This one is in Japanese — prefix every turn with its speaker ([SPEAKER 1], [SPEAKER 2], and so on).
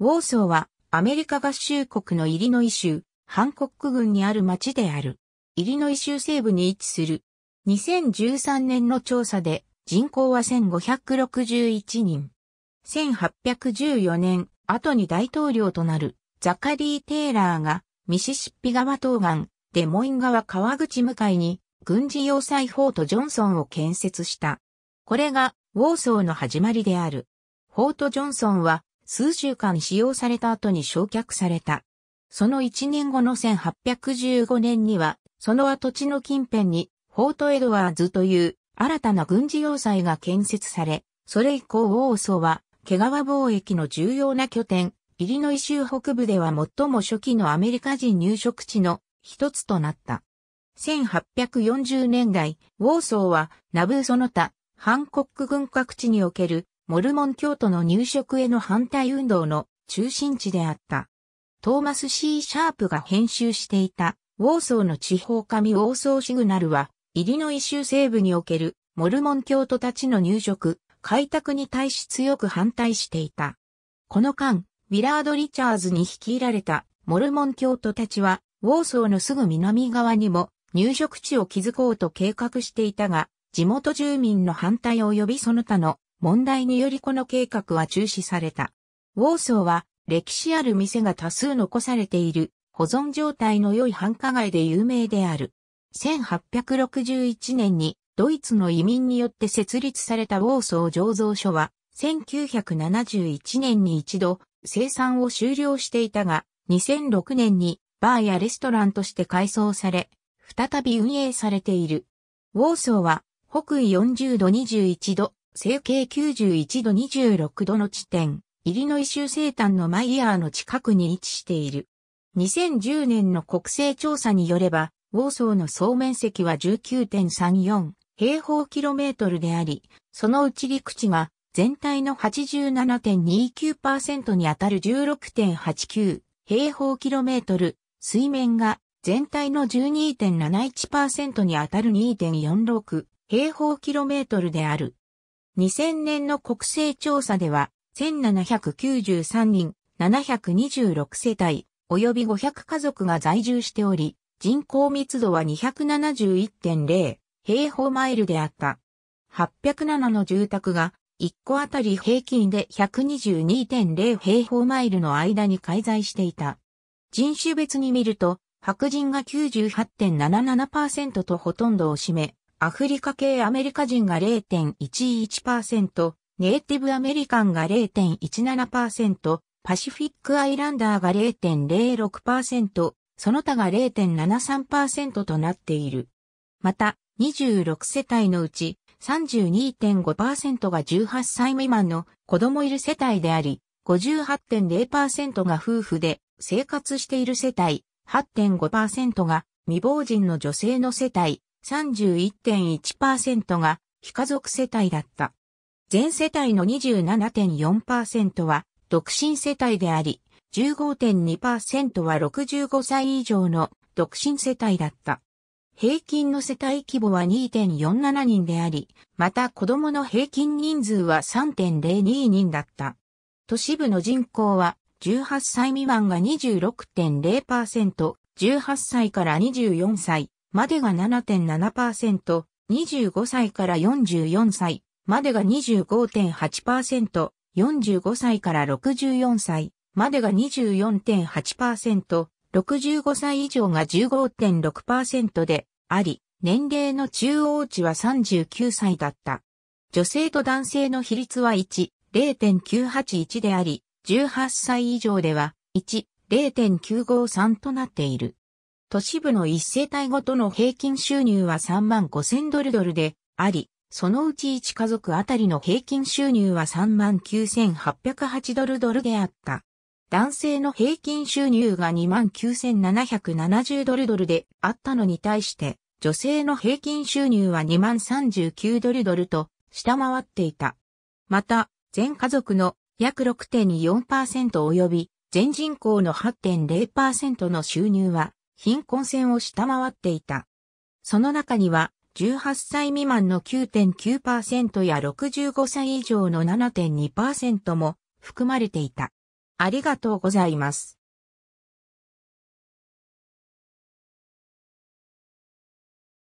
[SPEAKER 1] ウォーソーはアメリカ合衆国のイリノイ州、ハンコック郡にある町である。イリノイ州西部に位置する。2013年の調査で人口は1561人。1814年後に大統領となるザカリー・テイラーがミシシッピ川東岸、デモイン川川口向かいに軍事要塞フォート・ジョンソンを建設した。これがウォーソーの始まりである。フォート・ジョンソンは数週間使用された後に焼却された。その1年後の1815年には、その跡地の近辺に、フォート・エドワーズという新たな軍事要塞が建設され、それ以降ウォーソーは、毛皮貿易の重要な拠点、イリノイ州北部では最も初期のアメリカ人入植地の一つとなった。1840年代、ウォーソーは、ナブーその他、ハンコック軍拡地におけるモルモン教徒の入植への反対運動の中心地であった。トーマス・ C・ シャープが編集していた、ウォーソーの地方紙ウォーソーシグナルは、イリノイ州西部におけるモルモン教徒たちの入植、開拓に対し強く反対していた。この間、ウィラード・リチャーズに率いられたモルモン教徒たちは、ウォーソーのすぐ南側にも入植地を築こうと計画していたが、地元住民の反対及びその他の問題によりこの計画は中止された。ウォーソーは歴史ある店が多数残されている保存状態の良い繁華街で有名である。1861年にドイツの移民によって設立されたウォーソー醸造所は1971年に一度生産を終了していたが2006年にバーやレストランとして改装され再び運営されている。ウォーソーは北緯40度21度成形91度26度の地点、イリノイ州西端のマイヤーの近くに位置している。2010年の国勢調査によれば、ウォーソーの総面積は19.34平方キロメートルであり、そのうち陸地が全体の87.29%にあたる16.89平方キロメートル、水面が全体の12.71%にあたる2.46平方キロメートルである。2000年の国勢調査では、1793人、726世帯、及び500家族が在住しており、人口密度は271.0平方マイルであった。807の住宅が、1個あたり平均で122.0平方マイルの間に介在していた。人種別に見ると、白人が98.77%とほとんどを占め、アフリカ系アメリカ人が0.11%、ネイティブアメリカンが0.17%、パシフィックアイランダーが0.06%、その他が0.73%となっている。また、26世帯のうち32.5%が18歳未満の子供いる世帯であり、58.0%が夫婦で生活している世帯、8.5%が未亡人の女性の世帯、31.1%が非家族世帯だった。全世帯の27.4%は独身世帯であり、15.2%は65歳以上の独身世帯だった。平均の世帯規模は2.47人であり、また子供の平均人数は3.02人だった。都市部の人口は18歳未満が26.0%、18歳から24歳、までが7.7%、25歳から44歳までが25.8%、45歳から64歳までが24.8%、65歳以上が15.6%であり、年齢の中央値は39歳だった。女性と男性の比率は1、0.981であり、18歳以上では1、0.953となっている。都市部の一世帯ごとの平均収入は3万5千ドルドルであり、そのうち1家族あたりの平均収入は3万9808ドルドルであった。男性の平均収入が2万9770ドルドルであったのに対して、女性の平均収入は2万39ドルドルと下回っていた。また、全家族の約6.4%及び全人口の8.0%の収入は貧困線を下回っていた。その中には、18歳未満の9.9%や65歳以上の7.2%も含まれていた。ありがとうございます。